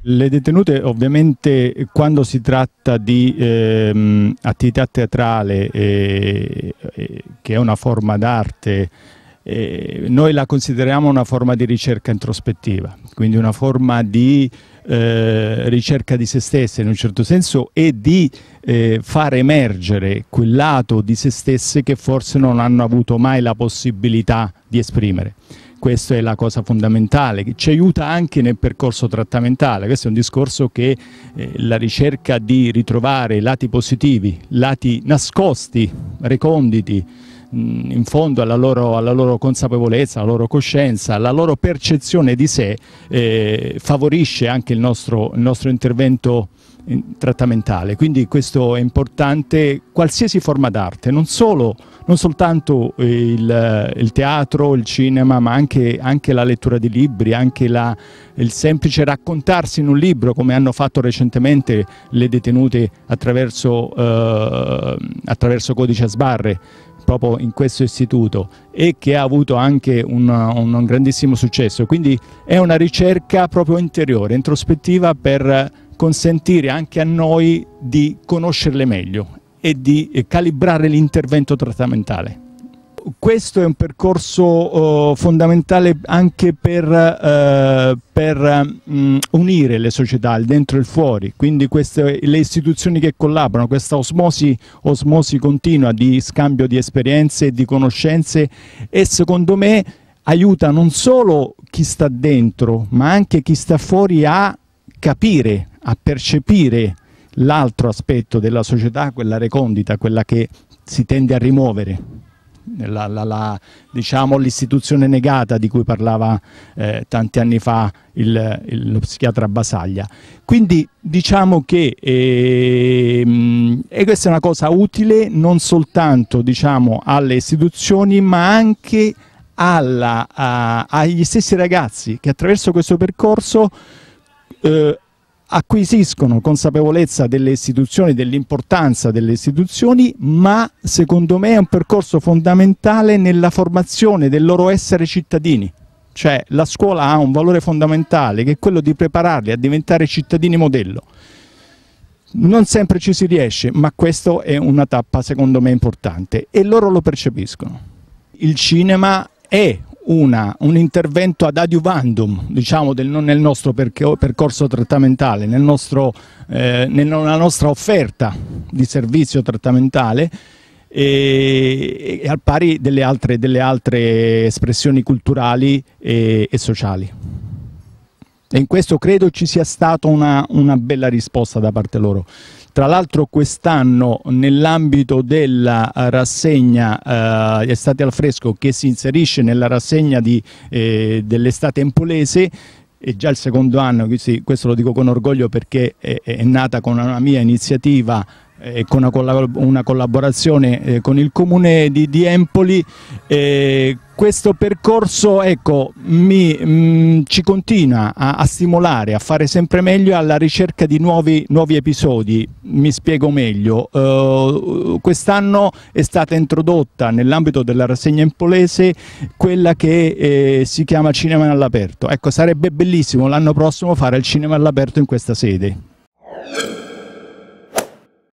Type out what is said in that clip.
Le detenute ovviamente quando si tratta di ehm, attività teatrale, eh, eh, che è una forma d'arte, eh, noi la consideriamo una forma di ricerca introspettiva, quindi una forma di eh, ricerca di se stesse in un certo senso e di eh, far emergere quel lato di se stesse che forse non hanno avuto mai la possibilità di esprimere. Questa è la cosa fondamentale, che ci aiuta anche nel percorso trattamentale. Questo è un discorso che eh, la ricerca di ritrovare lati positivi, lati nascosti, reconditi, in fondo alla loro, alla loro, consapevolezza, alla loro coscienza, alla loro percezione di sé, eh, favorisce anche il nostro, il nostro intervento trattamentale. Quindi questo è importante, qualsiasi forma d'arte, non, non soltanto eh, il, il, teatro, il cinema, ma anche, anche la lettura di libri, anche la, il semplice raccontarsi in un libro, come hanno fatto recentemente le detenute attraverso, eh, attraverso codice a sbarre proprio in questo istituto e che ha avuto anche un, un, grandissimo successo. Quindi è una ricerca proprio interiore, introspettiva per consentire anche a noi di conoscerle meglio e di calibrare l'intervento trattamentale. Questo è un percorso oh, fondamentale anche per, eh, per mm, unire le società, il dentro e il fuori, quindi queste, le istituzioni che collaborano, questa osmosi, osmosi continua di scambio di esperienze e di conoscenze e secondo me aiuta non solo chi sta dentro, ma anche chi sta fuori a capire, a percepire l'altro aspetto della società, quella recondita, quella che si tende a rimuovere. Diciamo, l'istituzione diciamo, negata di cui parlava eh, tanti anni fa il, il, lo psichiatra Basaglia. Quindi diciamo che eh, e questa è una cosa utile non soltanto diciamo, alle istituzioni ma anche alla, a, agli stessi ragazzi che attraverso questo percorso eh, acquisiscono consapevolezza delle istituzioni, dell'importanza delle istituzioni, ma secondo me è un percorso fondamentale nella formazione del loro essere cittadini. Cioè la scuola ha un valore fondamentale che è quello di prepararli a diventare cittadini modello. Non sempre ci si riesce, ma questa è una tappa secondo me importante e loro lo percepiscono. Il cinema è una, un intervento ad adiuvandum diciamo, del, nel nostro percorso trattamentale, nel nostro, eh, nella nostra offerta di servizio trattamentale e, e al pari delle altre, delle altre espressioni culturali e, e, sociali. E in questo credo ci sia stata una, una bella risposta da parte loro. Tra l'altro quest'anno nell'ambito della eh, rassegna eh, Estate al Fresco che si inserisce nella rassegna eh, dell'estate empolese è già il secondo anno, questo lo dico con orgoglio perché è, è nata con una mia iniziativa eh, e con una, collaborazione eh, con il comune di, di Empoli. Eh, questo percorso ecco, mi, mh, mm, ci continua a, a, stimolare, a fare sempre meglio alla ricerca di nuovi, nuovi episodi. Mi spiego meglio. Uh, Quest'anno è stata introdotta nell'ambito della rassegna empolese quella che eh, si chiama Cinema all'aperto. Ecco, sarebbe bellissimo l'anno prossimo fare il cinema all'aperto in questa sede.